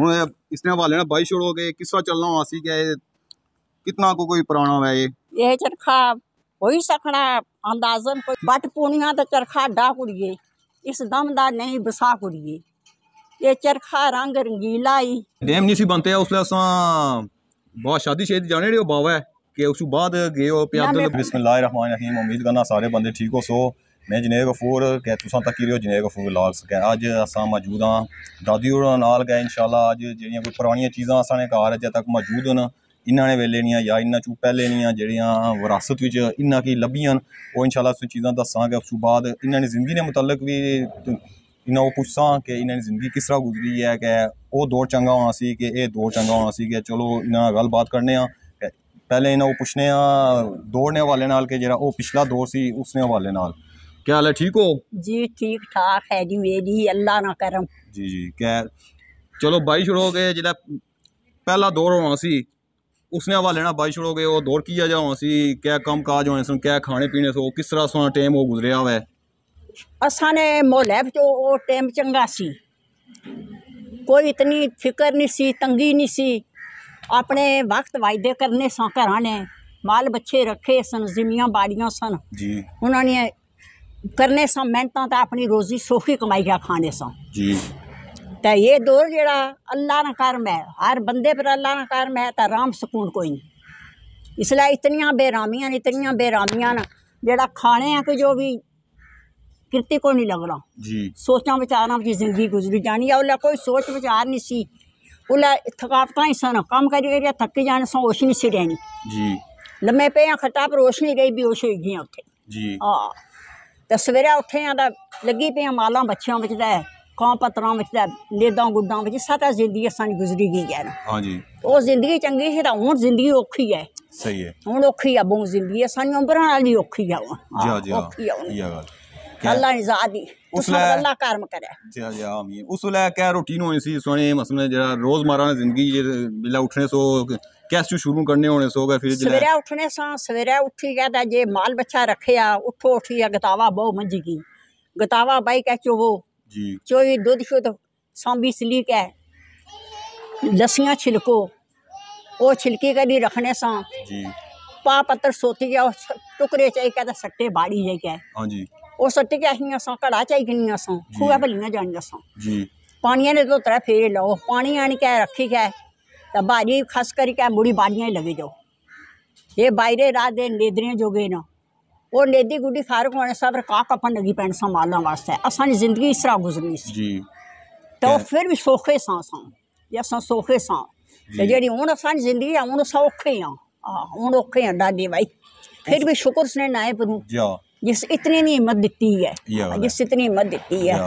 ਹੁਣ ਇਸਨੇ ਹਵਾਲੇ ਨਾਲ ਬਾਈ ਛੋੜ ਹੋ ਗਏ ਕਿਸਾ ਚੱਲਣਾ ਹੋਆ ਸੀ ਕਿ कितना को कोई पुराना है ये ये चरखा हो ही अंदाजन कोई बट पुनिया तो चरखा डा कुड़िए इस दम दा नहीं बसा कुड़िए ये चरखा रंग रंगीला ही डैम नहीं सी बनते उसले बहुत शादी शेदी जाने रे बावा है के उस बाद गए हो प्यार बिस्मिल्लाह रहमान रहीम उम्मीद करना सारे बंदे ठीक हो सो మేజినేగో ఫోర్ కే తుసన్ తకిరియో జినేగో ఫోర్ లాల్ స్క ఆజ్ ఆసా మజుదా దాదియోనా నాల్ కే ఇన్షా అల్లా ఆజ్ జేడియా ਕੋ పరాణీయా చీజా ఆసానే కార అజ తక్ మజుద్ హోనా ఇన్నానే వెలేనియా యా ఇన్నా చు పలేనియా జేడియా వరాసత్ विच ఇన్నా కి లబ్బియా ఓ ఇన్షా అల్లా సూ చీజా దసాంగే ఆబ్ సుబాద్ ఇన్నానే జిందీ నే ముతల్లక్ వి ఇనా ఓ పుచ్సా కే ఇన్నానే జిందీ కీ సరా గుజ్రీ యా కే ఓ దౌర్ చంగా హోనా సి కే ఏ దౌర్ చంగా హోనా సి కే చలో ఇనా గల్ baat కర్నే ఆ పహలే ఇనా ఓ పుచ్నే ఆ దౌర్ నే حوالے नाल కే జేڑا ఓ పిచ్లా దౌర్ సి ఉస్నే حوالے नाल ਕੀ ਹਾਲ ਹੈ ਠੀਕ ਹੋ ਜੀ ਠੀਕ ਠਾਕ ਹੈ ਜੀ ਮੇਰੀ ਅੱਲਾ ਨਾ ਕਰਮ ਜੀ ਜੀ ਕੈ ਚਲੋ ਬਾਈ ਸ਼ੁਰੂ ਹੋ ਗਏ ਜਿਹੜਾ ਪਹਿਲਾ ਦੌਰ ਹੋਣਾ ਸੀ ਉਸਨੇ ਹਵਾ ਲੈਣਾ ਬਾਈ ਸ਼ੁਰੂ ਹੋ ਗਏ ਉਹ ਦੌਰ ਕੀ ਆ ਜਾਉਂ ਸੀ ਕਿਆ ਕੰਮ ਕਾਜ ਹੋਏ ਸਨ ਕਿਆ ਖਾਣੇ ਪੀਣੇ ਸੋ ਕਿਸ ਤਰ੍ਹਾਂ ਸੋਣਾ ਟਾਈਮ ਉਹ ਗੁਜ਼ਰਿਆ ਹੋਇਆ ਅਸਾਂ ਨੇ ਮੋਹਲੇ ਵਿੱਚ ਉਹ ਟਾਈਮ ਚੰਗਾ ਸੀ ਕੋਈ ਇਤਨੀ ਫਿਕਰ ਨਹੀਂ ਸੀ ਤੰਗੀ ਨਹੀਂ ਸੀ ਆਪਣੇ ਵਕਤ ਵਾਇਦੇ ਕਰਨੇ ਸੋ ਘਰਾਂ ਨੇ ਮਾਲ ਬੱਚੇ ਰੱਖੇ ਸਨ ਜ਼ਮੀਆਂ ਬਾੜੀਆਂ ਸਨ ਜੀ ਉਹਨਾਂ ਨੇ करने सां मेहनत तो अपनी रोज़ी सोखी जा खाने सां तो एह् दौर जेह्ड़ा अल्लाह ना करम है हर बंदे पर अल्लाह ना करम है तो राम सुकून कोई नहीं इसलिए इतनी बेरामिया ने इतनी बेरामिया न जेह्ड़ा खाने आं कि जो भी किरती को नहीं लगना सोचा विचार जिंदगी गुजरी जानी है उसे कोई सोच बचार नहीं सी उसलै थकावटां ही सन कम करी कर थकी जाने सां होश नहीं सी रहनी लम्मे पे आं खट्टा पर होश नहीं गई बेहोश होई गेइयां उत्थै ਤੇ ਸਵੇਰੇ ਉੱਠੇ ਆ ਤਾਂ ਲੱਗੀ ਪਿਆ ਮਾਲਾਂ ਬੱਚਿਆਂ ਵਿੱਚ ਦਾ ਕਾਂ ਪਤਰਾਂ ਵਿੱਚ ਦਾ ਲੇਦਾਂ ਗੁੱਡਾਂ ਵਿੱਚ ਸਾਰਾ ਜ਼ਿੰਦਗੀ ਸਾਡੀ ਗੁਜ਼ਰੀ ਗਈ ਹੈ ਨਾ ਹਾਂਜੀ ਉਹ ਜ਼ਿੰਦਗੀ ਚੰਗੀ ਸੀ ਤਾਂ ਹੁਣ ਜ਼ਿੰਦਗੀ ਔਖੀ ਹੈ ਸਹੀ ਹੈ ਹੁਣ ਔਖੀ ਆ ਬਹੁਤ ਜ਼ਿੰਦਗੀ ਹੈ ਸਾਡੀ ਉਮਰਾਂ ਵਾਲੀ ਔਖੀ ਆ ਜੀ ਜੀ ਔਖੀ ਆ ਇਹ ਗੱਲ ਅੱਲਾ ਨੇ ਜ਼ਾਦੀ ਉਸਨੇ ਅੱਲਾ ਕਰਮ ਕਰਿਆ ਜੀ ਜੀ ਆਮੀਨ ਉਸ ਵੇਲੇ ਕਿਆ ਰੋਟੀ ਨੂੰ ਸੀ ਸੋਨੇ ਮਸਲੇ ਜਿਹੜਾ ਰੋਜ਼ਮਰਾ ਜ਼ਿੰਦਗੀ ਜਿਹੜਾ ਬਿਲਾ ਉੱਠਣੇ ਸੋ कैस्यू शुरू करने होने सो गए फिर सवेरे उठने सां सवेरे उठी गया जे माल बच्चा रखे उठो उठी आ गतावा बहु मंजी की गतावा बाई कह चोवो जी चोई दुध शुद्ध सौंबी सली के लस्सियाँ छिलको वो छिलकी करी रखने सां पा पत्र सोती गया टुकड़े चाहिए कहता सट्टे बाड़ी जाए क्या हाँ वो सट्टे के ही असा घड़ा चाहिए गिनी नहीं खूह भलियां जानी असा पानिया ने तो त्रै फेरे लाओ पानी आनी क्या रखी क्या त भाॼी मुड़ी करी ही मुड़ी जाओ ये हे ॿाहिरे दे देरि जो जोगे ना वो नेदी गुडी खार होने सब का कपन लगी पैन संभालने वास्ते ज़िंदगी इस तरह गुजरनी तो उहो फिर भी सौखे सां असां या असां सोखे ज़िंदगी हूँ औखे हाँ हा औखे आहे ॾाढी भाई फिर भी शुक्र से नाए है जिस इतनी हिम्मत दी है जिस इतनी हिम्मत दी है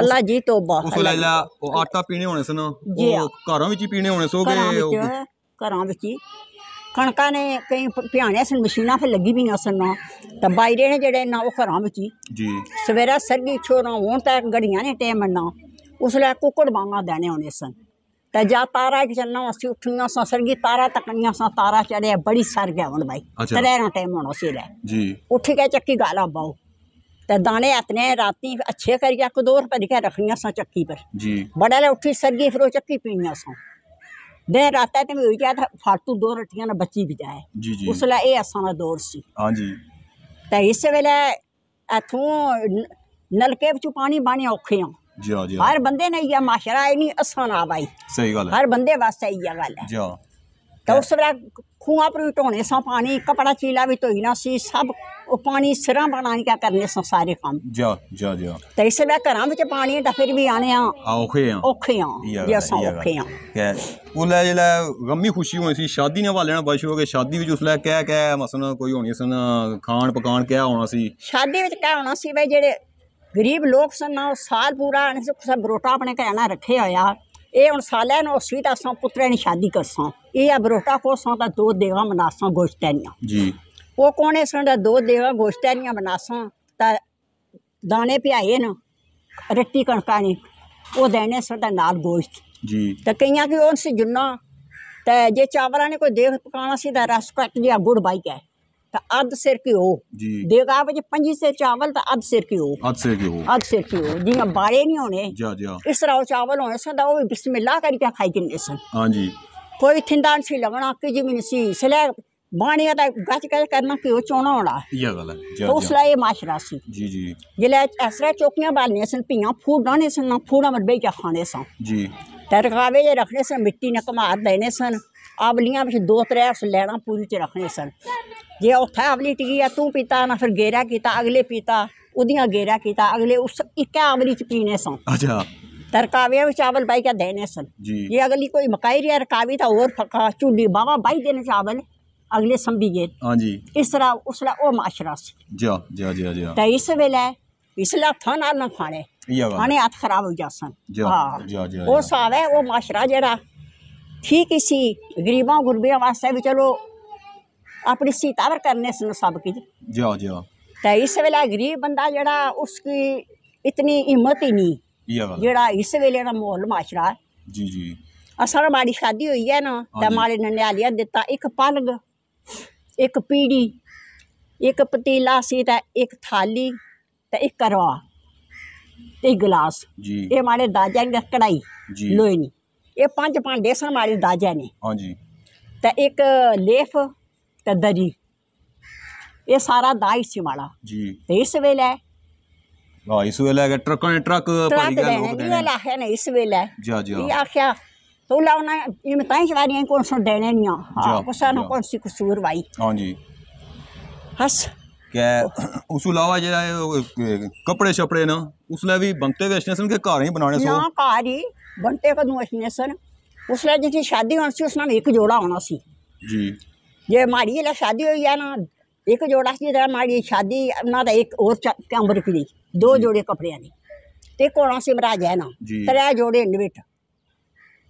ਅੱਲਾ ਜੀ ਤੋਬਾ ਉਸ ਅੱਲਾ ਉਹ ਆਟਾ ਪੀਣੇ ਹੋਣੇ ਸਨ ਉਹ ਘਰਾਂ ਵਿੱਚ ਹੀ ਪੀਣੇ ਹੋਣੇ ਸੋਗੇ ਕੇ ਘਰਾਂ ਵਿੱਚ ਹੀ ਕਣਕਾਂ ਨੇ ਕਈ ਪਿਆਣੇ ਸਨ ਮਸ਼ੀਨਾਂ ਫੇ ਲੱਗੀ ਵੀ ਨਾ ਸਨ ਤਾਂ ਬਾਈਰੇ ਨੇ ਜਿਹੜੇ ਨਾ ਉਹ ਘਰਾਂ ਵਿੱਚ ਹੀ ਜੀ ਸਵੇਰਾ ਸਰਗੀ ਛੋਰਾ ਹੋਣ ਤਾਂ ਗੜੀਆਂ ਨੇ ਟਾਈਮ ਨਾ ਉਸ ਲੈ ਕੁੱਕੜ ਬਾਂਗਾ ਦੇਣੇ ਹੋਣੇ ਸਨ ਤਾਂ ਜਾ ਤਾਰਾ ਚੱਲਣਾ ਅਸੀਂ ਉੱਠੀਆਂ ਸਾਂ ਸਰਗੀ ਤਾਰਾ ਤੱਕਣੀਆਂ ਸਾਂ ਤਾਰਾ ਚੜਿਆ ਬੜੀ ਸਰ ਗਿਆ ਹੁਣ ਬਾਈ ਤਰੇਰਾ ਟਾਈਮ ਹੋਣਾ ਸੀ ਲੈ ਜੀ ਉੱਠ ਕੇ ਚੱਕੀ ਗਾਲਾ ਬਾਉ ते दाने आतने राती अच्छे करियै इक दो रपेऽ दियां रक्खनियां असें चक्की पर बडलै उट्ठी सरगी फिर चक्की पीनी असें दिन रात ते होई जाए फालतू दो रोटियां ने बची बी जाए उसलै एह् असां दा दौर सी ते इस बेल्लै हत्थों नलके बिच्चू पानी बाह्ने औखे आं हर बंद ने इ'यै माशरा एह् निं हस्सन भाई हर बंद बास्तै इ'यै गल्ल ऐ ते उस बेल्लै खूहां पर भी ढोने सां पानी कपड़ा चीला भी धोई ना सी सब ਉਹ ਪਾਣੀ ਸਿਰਾਂ ਬਣਾਣ ਕਿਆ ਕਰਨੇ ਸੋ ਸਾਰੇ ਕੰਮ ਜਾ ਜਾ ਜਾ ਤੇ ਇਸੇ ਵੇ ਘਰਾਂ ਵਿੱਚ ਪਾਣੀ ਤਾਂ ਫਿਰ ਵੀ ਆਣੇ ਆ ਔਖੇ ਆ ਔਖੇ ਆ ਯਾ ਅਸਾਂ ਔਖੇ ਆ ਉਹ ਲੈ ਜਿਹੜਾ ਗੰਮੀ ਖੁਸ਼ੀ ਹੋਈ ਸੀ ਸ਼ਾਦੀ ਨੇ ਨਾਲ ਬਸ਼ ਹੋ ਕੇ ਸ਼ਾਦੀ ਵਿੱਚ ਉਸ ਲੈ ਕਹਿ ਕਹਿ ਮਸਨ ਕੋਈ ਹੋਣੀ ਸਨ ਖਾਣ ਪਕਾਣ ਕਿਆ ਹੋਣਾ ਸੀ ਸ਼ਾਦੀ ਵਿੱਚ ਕਿਆ ਹੋਣਾ ਸੀ ਬਈ ਜਿਹੜੇ ਗਰੀਬ ਲੋਕ ਸਨ ਨਾ ਉਹ ਸਾਲ ਪੂਰਾ ਸਭ ਬਰੋਟਾ ਆਪਣੇ ਘਰ ਨਾਲ ਰੱਖੇ ਹੋਇਆ ਇਹ ਹੁਣ ਸਾਲਿਆਂ ਨੂੰ ਸਵੀਤਾ ਸਾਂ ਸੋਂ ਪੁੱਤਰਾਂ ਦੀ ਸ਼ਾਦੀ ਕਰਸਾਂ ਇਹ ਆ ਬਰੋਟਾ ਕੋਸਾਂ ਦਾ ਦੋ ਦੇਗਾ ਮਨਾਸਾਂ ਗੋਸ਼ਤੈਨੀਆਂ ਜੀ वो कोने संडा दो देवा गोश्तैनिया बनासा ता दाने पियाए ना रट्टी कणका ने वो देने संडा नाल गोश्त तो कई कि उनसे जुन्ना तो जे चावलों ने कोई देख पकाना सी तो रस कट गया गुड़ बाई है तो अध सिर की हो देगा बजे पंजी सिर चावल तो अध सिर की हो अध सिर की हो जी बारे नहीं होने जा इस तरह चावल होने सन वो बिस्मिल्लाह करके खाई जन्ने सन कोई थिंदा नहीं लगना कि जी सी सिले बाणी आता गच गच करना क्यों चोना होना तो उसला ये माशरा सी जी जी जिले सन पियां फूडा नहीं सन फूडा खाने सन जी जे रखने सन मिट्टी ने कमार देने सन आवलियां बिच दो त्रै लैना पूरी च रखने सन जे उत्थै आवली टिकी है तू पीता ना फिर गेरा कीता अगले पीता ओदियां गेरा कीता अगले उस इक आवली च पीने सन अच्छा तरकाविया चावल भाई क्या देने सन ये अगली कोई मकाई रही रकावी था और फका चूडी बाबा भाई देने चावल अगले संभी गए हाँ इस तरह उस माशरा हाँ, हाँ, तो इस वेले इसला हथां ना खाने खाने हथ खराब हो जा हां माशरा जरा ठीक इसी सी गरीबों गुरबियों भी चलो अपनी सीतावर करने सब कुछ तो इस वे गरीब बंदा जरा उसकी इतनी हिम्मत ही नहीं जरा इस वेले माहौल माशरा जी जी असल माड़ी शादी हुई है ना तो माड़े ननियालिया दिता एक पलग एक पीड़ी एक पतीला सी ते एक थाली ते एक करवा ते एक गिलास ये माड़े दादा ने कढ़ाई लोहे नी ये पांच भांडे सन हमारे दादा ने हाँ ते एक लेफ ते दरी ये सारा दाज सी माड़ा ते इस वेले हाँ, इस वेले ट्रक ट्रक ट्रक हाँ आख्या तुलाउन imitajem stvari koje su denenja, ako sam na konci kusur ਵਾਈ ਹਾਂਜੀ ਹੱਸ ਕਿ ਉਸ ਤੋਂ ਇਲਾਵਾ ਜਿਹੜਾ ਇਹ ਛਪੜੇ ਨਾ ਉਸ ਲਈ ਵੀ ਬੰਤੇ ਵੇਚਣੇ ਸਨ ਕਿ ਘਰ ਹੀ ਬਣਾਉਣੇ ਸੋ ਨਾ ਹੀ ਬੰਤੇ ਕਦੋਂ ਅਸੀਂ ਸਨ ਲਈ ਜਿੱਥੇ ਸ਼ਾਦੀ ਹੋਣੀ ਸੀ ਉਸ ਨਾਲ ਇੱਕ ਜੋੜਾ ਆਉਣਾ ਸੀ ਜੀ ਜੇ ਮਾੜੀ ਨਾਲ ਸ਼ਾਦੀ ਹੋਈ ਆ ਨਾ ਇੱਕ ਜੋੜਾ ਸੀ ਜਿਹੜਾ ਮਾੜੀ ਸ਼ਾਦੀ ਉਹਨਾਂ ਦਾ ਇੱਕ ਹੋਰ ਕੈਂਬਰ ਦੀ ਦੋ ਜੋੜੇ ਕਪੜਿਆਂ ਦੀ ਤੇ ਕੋਣਾ ਸੀ ਮਰਾਜ ਹੈ ਨਾ ਜੀ। ਤਰੇ ਜੋੜੇ ਨਿਵਟ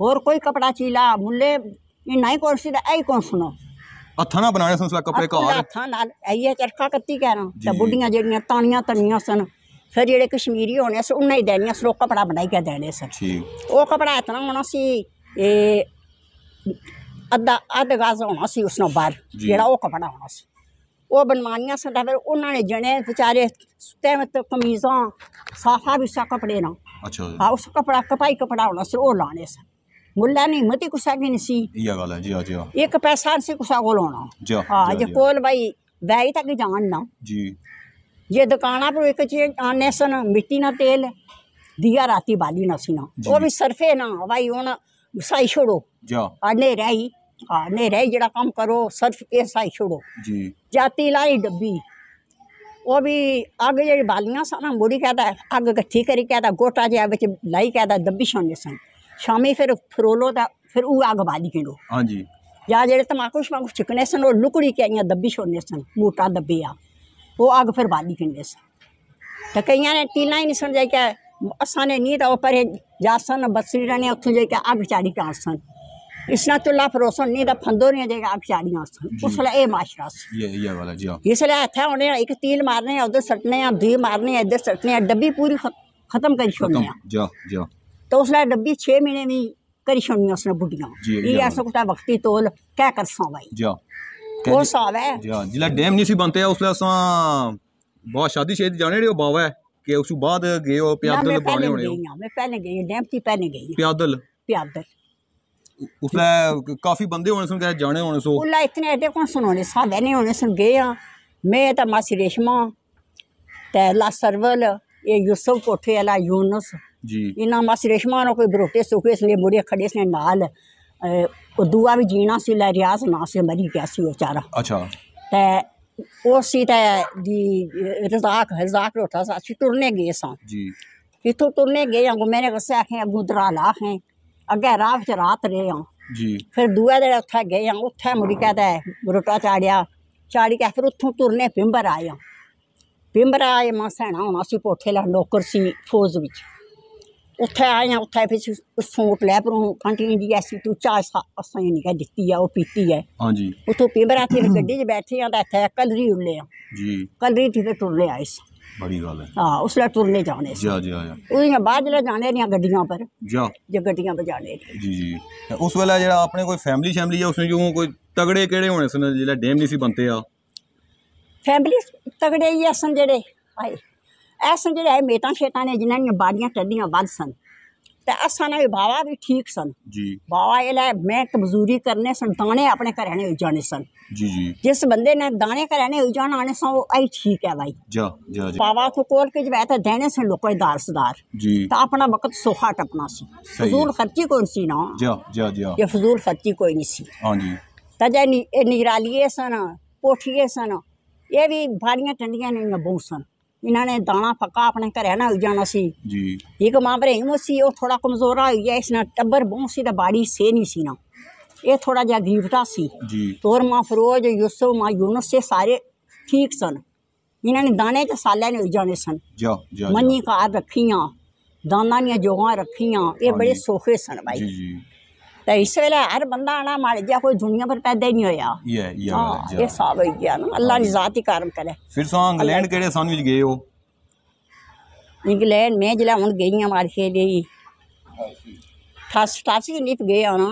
और कोई कपड़ा चीला मुल्ले नहीं कौन सी आई कौन सुनो हथाना बनाया सुन कपड़े का हथाना आइए चरखा कत्ती कह रहा तो बुढ़िया जेड़ियां तानिया तनिया सन फिर जेड़े कश्मीरी होने से उन्हें ही देनिया सन कपड़ा बनाई के देने ठीक वो कपड़ा इतना होना सी ए अद्धा अद्ध गाज होना सी उसनो बार जेड़ा वो कपड़ा होना सी वो बनवानिया सन फिर उन्होंने जने बेचारे सुते मत कमीजा साफा भी सा कपड़े ना अच्छा हां उस कपड़ा कपाई कपड़ा होना सन ओह् लाने सन ਮੁੱਲਾ ਨਹੀਂ ਮਤੀ ਕੁਸਾ ਕੀ ਨਸੀ ਇਹ ਗੱਲ ਹੈ ਜੀ जी ਜੀ ਆ ਇੱਕ ਪੈਸਾ ਸੀ ਕੁਸਾ ਕੋਲ ਹੋਣਾ ਜੀ हां जे कोल भाई ਵੈਈ तक जान ना जी ये दुकाना पर एक चीज आने सन मिट्टी ना तेल दिया राती बाली ना सीना वो भी सरफे ना भाई हूँ साई छोड़ो जा आने रही आने रही जड़ा काम करो सरफ के साई छोड़ो जी जाती लाई डब्बी वो भी आग जड़ी बालियां सन मुड़ी कहता आग गठी करी कहता गोटा जहा बिच लाई कहता डब्बी छोड़ने सन ਸ਼ਾਮੇ फिर ਫਰੋਲੋ ਦਾ ਫਿਰ ਉਹ ਅੱਗ हाँ जी या जो तमाकू शमाकू चिकने सन और लुकड़ी ਲੁਕੜੀ ਕੇ दबी छोड़ने सन मोटा दबे आ वो अग फिर बाली ਕਿੰਡੇ सन तो कई ने टीला ही नहीं सुन जाए क्या असा ने नहीं तो जा सन बसरी रहने उ जाए चाड़ी का सन इसना चुला परोसन नहीं तो फंदो नहीं जाएगा अग चाड़ी सन उस माशरा इसलिए एक तील मारने उधर सटने दुई मारने इधर सटने डब्बी पूरी खत्म कर छोड़ने जा जा तो उसने डब्बी छः महीने में करी छोड़नी उसने बुढ़िया ये ऐसा हाँ। कुछ वक्ती तोल क्या कर सौ भाई कौन सा आवे जिला डैम नहीं सी बनते उसले असा बहुत शादी शेद जाने रे बावे के उस बाद गए हो पैदल बाने होने मैं पहले गई डैम थी पहले गई पैदल पैदल उसले काफी बंदे होने सुन के जाने होने सो उला इतने एडे कौन सुन होने सादे होने सुन गए हां मैं तो मासी रेशमा ते सरवल ये यूसुफ कोठे वाला यूनुस इना मासी रेशमा ना कोई बरोटे सुखे इसलिए मुड़े खड़े से नाल दूआ भी जीना सी ला रियाज ना से मरी गया सी बेचारा अच्छा उसी ते दी रजाक हजाक लोटा सा सी गए सा तुरने गए मेरे मैंने कसे आखे गुदरा ला है अगे राह च रात रे हो फिर दुए दिन उ गए हम उठे मुड़ी के ते बरोटा चाड़िया चाड़ी के फिर उठो तुरने पिंबर आए पिंबर आए मां सेना होना सी ला नौकर सी फौज विच उत्थै आए आं उत्थै फिर सूट लै पर आंटी ने दिया ऐसी तू चाय असें ने क्या दित्ती ऐ ओह् पीती ऐ हाँ जी उत्थों पेंबरा थे गड्डी च बैठे आं ते इत्थै कलरी उड़ले आं जी कलरी थी फिर टुरले आए इस बड़ी गल्ल है हां उसले टुरले जाने जा जा जा ओह्दियां बाद जेल्लै जाने रियां गड्डियां पर जा जे गड्डियां बजाने जी जी उस वेल्ले जेह्ड़ा अपने कोई फैमिली शैमिली है उसमें जो कोई तगड़े केड़े होने सन जेल्लै डैम नहीं सी बनते आ फैमिली तगड़े ही असन जेह्ड़े हाय ऐसा जो मेटा शेटा ने जिन्होंने बाड़िया कदियाँ बद सन तो असा ना बावा भी ठीक सन बाबा बावा ये लै मैं मजदूरी करने सन दाने अपने घर ने उजाने सन जी जी जिस बंद ने दाने घर ने उजान आने सन वो आई ठीक है भाई बाबा जा कोल के जब तो देने सन लोग दार जी तो अपना वक्त सोखा टपना सी फजूल खर्ची कौन सी ना ये फजूल खर्ची कोई नहीं सी हां जी सन पोठिए सन ये भी बाड़िया टंडियां नहीं बहुत सन इन्होंने दाना पक्का अपने घर ना जाना सी जी। एक माँ भरेम सी वो थोड़ा कमजोर हो गया इसने टब्बर बहुत सी बाड़ी से नहीं सी ना ये थोड़ा जहा गरीबता सी तोर माँ फरोज यूसुफ माँ यूनुस से सारे ठीक सन इन्होंने दाने तो साले ने उग सन मनी कार रखी दाना दोगा जोगा रखी ये हाँ बड़े सोखे सन भाई त इस वेले हर बंदा आना मार जा कोई दुनिया पर पैदा ही नहीं होया ये ये हां ये साहब ही गया ना अल्लाह ने जात ही कर्म करे फिर सो इंग्लैंड केड़े सन विच गए हो इंग्लैंड में जिला हुन गई हां मार के गई अठासी नित गए आना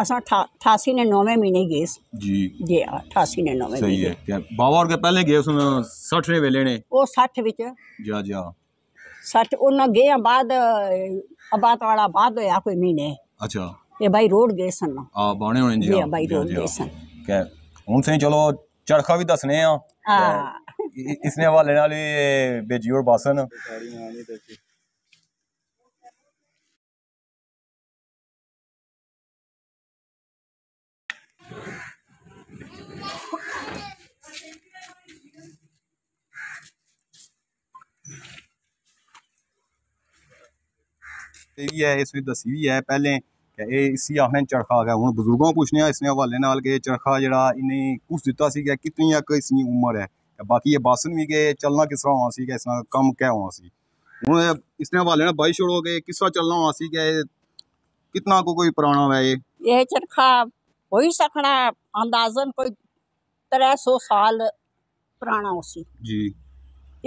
असा अठासी ने नौवे महीने गए जी जी अठासी ने नौवे सही है बाबा और के पहले गए सुन सठ ने वेले ने वो सठ विच जा जा सठ उन गए बाद अबात वाला बाद होया कोई महीने अच्छा ये भाई रोड गए सन आ बणे होने जी हां भाई रोड गए सन के हुन से चलो चरखा भी दसने हां इसने हवाले वाली भेजी और बसन ये इस दसी भी है पहले ਤੇ ਇਹ ਇਸੀ ਆਹਨ ਚਰਖਾ ਹੈ ਹੁਣ ਬਜ਼ੁਰਗਾਂ ਪੁੱਛਨੇ ਆ ਇਸਨੇ ਹਵਾਲੇ ਨਾਲ ਕਿ ਚਰਖਾ ਜਿਹੜਾ ਇਹਨੇ ਕੁਸ ਦਿੱਤਾ ਸੀ ਕਿ ਕਿਤਨੀ ਅਕ ਇਸਨੀ ਉਮਰ ਹੈ ਬਾਕੀ ਇਹ ਬਾਸਨ ਵੀ ਕਿ ਚੱਲਣਾ ਕਿਸ ਤਰ੍ਹਾਂ ਹੋਣਾ ਸੀ ਕਿ ਇਸਨਾ ਕੰਮ ਕਿਆ ਹੋਣਾ ਸੀ ਹੁਣ ਇਸਨੇ ਹਵਾਲੇ ਨਾਲ ਬਾਈ ਛੋੜ ਹੋ ਗਏ ਕਿਸ ਤਰ੍ਹਾਂ ਚੱਲਣਾ ਹੋਣਾ ਸੀ ਕਿ कितना को कोई पुराना है ये ये चरखा हो ही सकना है अंदाजन कोई त्रै सौ साल पुराना उसी जी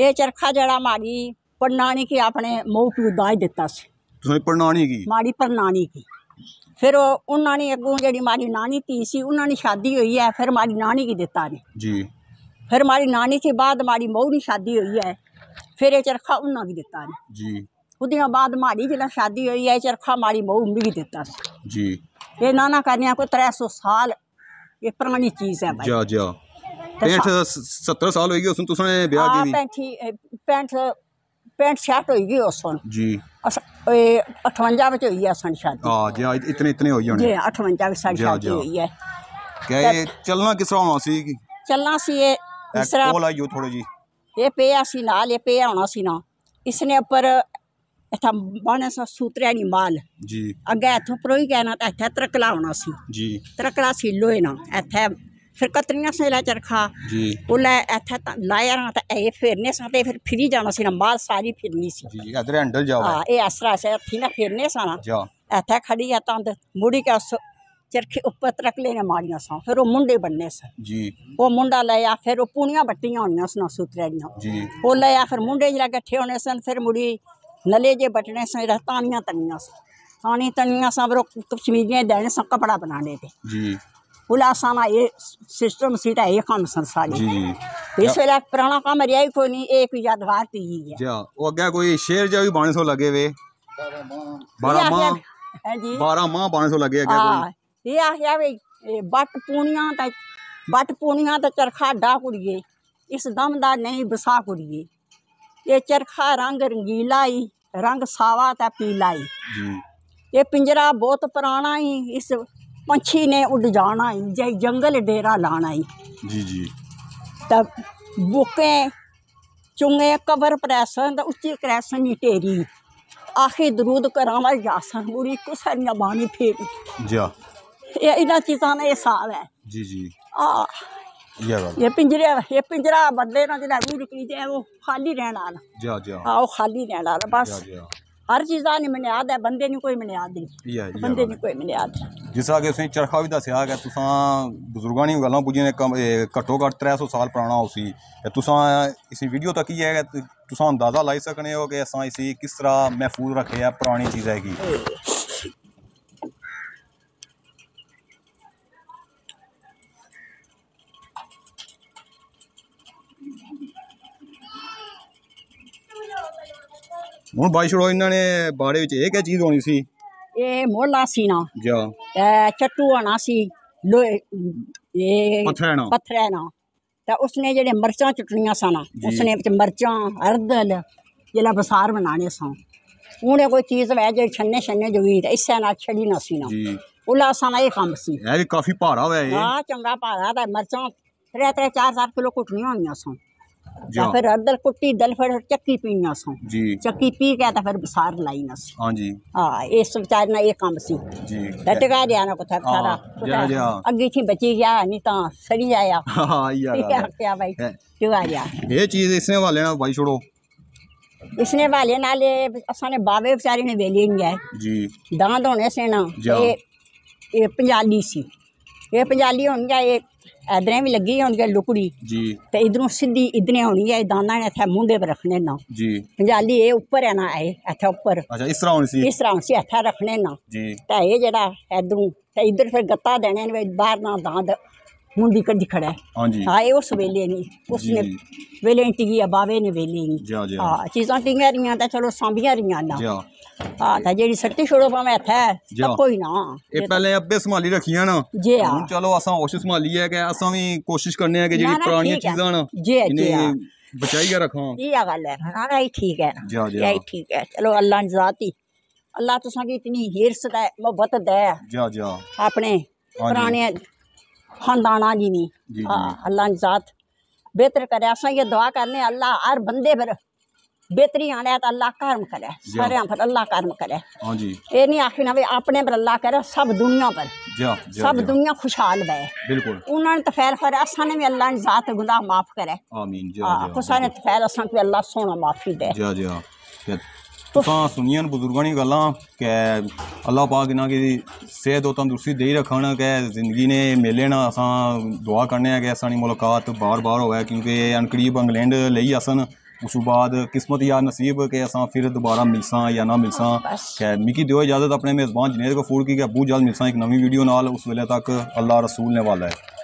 ये चरखा जड़ा माड़ी प्रणानी की अपने मऊ प्यू दाज दिता सी तो प्रणानी की माड़ी प्रणानी की फिर उन्होंने अगू जी जेह्ड़ी नानी धी सी उन्होंने शादी हुई है फिर म्हाड़ी नानी की दिता ने जी फिर म्हाड़ी नानी से बाद म्हाड़ी मऊ की शादी हुई है फिर यह चरखा उन्होंने भी दिता ने जी ओह्दे बाद माड़ी जल्द शादी हुई है चरखा माड़ी मऊ मिगी दित्ता जी ये ना ना करने कोई त्रै सौ साल ये पुरानी चीज है जा जा पैंठ सत्तर साल होई गए उसने तुसने ब्याह दी पैंठ पैंठ पैंठ छठ हो गई उस जी अस अठवंजा तो हुई है शादी हाँ, हाँ, इतने इतने जी हाँ, अठवंजा शादी हुई है क्या ये चलना किस तरह सी चलना सी ये इस तरह जी ये पे आसी नाल ये पे आना सी ना इसने ऊपर इथा बने सा सूत्रे माल जी अगे इथों परोई कहना इथे तरकला होना सी जी तरकला सी लोए ना इथे फिर कतरियां से लै चरखा ओल्लै इत्थै लाया ना ते एह् फेरने फिर फिरी जाना सी ना बाल सारी फिरनी सी हां एह् ऐसरा ऐसे हत्थी ने फेरने सां ना इत्थै तंद मुड़ी के चरखे उप्पर तरकले ने मारियां सां फिर ओह् मुंडे बनने सां मुंडा लया फिर ओह् पूनियां बट्टियां होनियां सां सूत्तरे दियां ओह् फिर मुंडे जिल्लै गट्ठे होने सन फिर मुड़ी नले जे बटने सां तनिया तानियां तनियां सां तानी फिर ओह् देने सां कपड़ा बनाने ते उलासाना ये सिस्टम सीटा ये काम संसारी जी इस वेला पुराना काम रिया को नहीं एक याद वारती ही जा ओ अगे कोई शेर जो भी बाणे लगे वे 12 मां हाँ जी 12 मां बाणे लगे अगे कोई हाँ, ये आ वे बट पूनिया ता बट पूनिया ता चरखा डा कुड़िए इस दमदार नहीं बसा कुड़िए ये चरखा रंग रंगीला ही रंग सावा ता पीला ही ये पिंजरा बहुत पुराना ही इस पंछी ने उड़ जाना ही जय जंगल डेरा लाना ही जी जी तब बुके चुंगे कबर प्रैसन तो उच्ची क्रैसन ही टेरी आखिर दरूद करावा जासन बुरी कुसर नबानी फेरी जी ये इन चीजा ने हिसाब है जी जी आ ये, पिंजरे ये पिंजरा बदले ना जिला रूह निकली जाए वो खाली रहना जा जा आओ खाली रहना बस जा, जा। ਹਰ ਚੀਜ਼ ਦਾ ਨਹੀਂ ਮਨਿਆਦ ਹੈ ਬੰਦੇ ਨੂੰ ਕੋਈ ਮਨਿਆਦ ਨਹੀਂ ਬੰਦੇ ਨੂੰ ਕੋਈ ਮਨਿਆਦ ਜਿਸ ਤਰ੍ਹਾਂ ਕਿ ਤੁਸੀਂ ਚਰਖਾ ਵੀ ਦੱਸਿਆ ਹੈ ਤੁਸੀਂ ਬਜ਼ੁਰਗਾਂ ਦੀਆਂ ਗੱਲਾਂ ਪੁੱਜੀ ਨੇ ਘੱਟੋ ਘੱਟ 300 ਸਾਲ ਪੁਰਾਣਾ ਹੋ ਸੀ ਤੁਸੀਂ ਇਸੀ ਵੀਡੀਓ ਤੱਕ ਹੀ ਹੈ ਤੁਸੀਂ ਅੰਦਾਜ਼ਾ ਲਾਈ ਸਕਨੇ ਹੋ ਕਿ ਅਸਾਂ ਇਸੀ ਕਿਸ ਤਰ੍ਹਾਂ ਮਹਿਫੂਜ਼ ਰੱਖਿਆ ਪੁਰਾਣੀ ਚੀਜ਼ ਹੈਗੀ ਹੁਣ ਬਾਈ ਛੋੜੋ ਇਹਨਾਂ ਨੇ ਬਾੜੇ ਵਿੱਚ ਇਹ ਕਿਹ ਚੀਜ਼ ਹੋਣੀ ਸੀ ਇਹ ਮੋਲਾ ਸੀ ਨਾ ਜਾ ਤੇ ਚੱਟੂ ਆਣਾ ਸੀ ਲੋਏ ਇਹ ਪੱਥਰਣਾ ਪੱਥਰਣਾ ਤੇ ਉਸਨੇ ਜਿਹੜੇ ਮਰਚਾਂ ਚਟਣੀਆਂ ਸਨ ਉਸਨੇ ਵਿੱਚ ਮਰਚਾਂ ਅਰਦਲ ਜਿਹੜਾ ਬਸਾਰ ਬਣਾਣੇ ਸਨ ਉਹਨੇ ਕੋਈ ਚੀਜ਼ ਵੈ ਜੇ ਛੰਨੇ ਛੰਨੇ ਜੁਗੀ ਤੇ ਇਸੇ ਨਾਲ ਛੜੀ ਨਾ ਸੀ ਨਾ ਉਲਾ ਸਾਂ ਇਹ ਕੰਮ ਸੀ ਇਹ ਵੀ ਕਾਫੀ ਭਾਰਾ ਹੋਇਆ ਇਹ ਆ ਚੰਗਾ ਭਾਰਾ ਤੇ ਮਰਚਾਂ ਤਰੇ ਤੇ 4 7 ਕਿਲੋ ਕੁੱਟਣੀਆਂ ਹੋਣੀਆਂ ਸਨ ਤਾਂ ਫਿਰ ਅਰਦਲ ਕੁੱਟੀ ਦਲ ਫਿਰ ਚੱਕੀ ਪੀਣਾ ਸੋਂ ਜੀ ਚੱਕੀ ਪੀ ਕੇ ਤਾਂ ਫਿਰ ਬਸਾਰ ਲਾਈ ਨਾ ਸੀ ਹਾਂ ਜੀ ਹਾਂ ਇਸ ਵਿਚਾਰ ਨਾਲ ਇਹ ਕੰਮ ਸੀ ਜੀ ਟਟਕਾ ਰਿਆ ਨਾ ਕੋਥਾ ਸਾਰਾ ਜਾ ਜਾ ਅੱਗੇ ਥੀ ਬਚੀ ਗਿਆ ਨਹੀਂ ਤਾਂ ਸੜੀ ਆਇਆ ਹਾਂ ਯਾਰ ਠੀਕ ਹੈ ਕਿਆ ਭਾਈ ਕਿਉਂ ਆ ਗਿਆ ਇਹ ਚੀਜ਼ ਇਸਨੇ ਵਾਲੇ ਨਾਲ ਭਾਈ ਛੋੜੋ इसने वाले नाले असाने बावे बेचारे ने वेली नहीं है जी दांद होने से ना ये ये पंजाली सी ये पंजाली होने जाए ਇधरे भी लगी होनी है लुकड़ी जी ते इधरों सीधी इतने होनी है दाना ने इथे मुंडे पर रखने ना जी पंजाली एह् उप्पर है ना एह् इथे उप्पर ਅੱਛਾ ਇਸ ਤਰ੍ਹਾਂ ਹੋਣੀ ਸੀ इस तरह उसी इथे रखने ना जी ते एह् जेह्ड़ा इधरों ते इधर फिर गत्ता देने न भाई बाहर ना दांद मुंडी खड़ा हाँ हाँ, उस वेले उसने वेले टिकी बावे ने वेले हाँ टिंगा चलो सट्टी छोड़ो भावे ना पहले संभाली ना चलो संभाली है भी कोशिश करने पुरानी ना बचाई ये गल है ठीक है ठीक है चलो अल्लाह ने जाती अल्लाह तुसा की इतनी हिरस दे मोहब्बत दे जा जा अपने पुराने खानदाना जी नी हाँ, अल्लाह ने जात बेहतर करे अस ये दुआ करने अल्लाह हर बंदे पर बेहतरी आने तो अल्लाह कर्म करे सारे पर अल्लाह कर्म करे हाँ ये नहीं आखना भी अपने पर अल्लाह करे सब दुनिया पर हाँ, सब दुनिया खुशहाल बहे उन्होंने तो फैल खैर असा ने भी अल्लाह ने जात गुनाह माफ करे कुछ तो फैल असा अल्लाह सोना माफी दे तुसा तो सुनिया बजुर्गों की गल अल्लाह पाक इन्हों की सेहत और तंदुरुस्ती दे रखन के जिंदगी ने मेले ना अस दुआ करने कि सी मुलाकात बार बार होवे क्योंकि अनकरीब इंग्लैंड लिया असन उस बाद किस्मत या नसीब के अस फिर दोबारा मिलसा या ना मिलसा कै मी दो इजाजत अपने मेजबान जनेद कफूर की बहुत जल्द मिलसा एक नवी वीडियो नाल उस वेले तक अल्लाह रसूल ने वाला है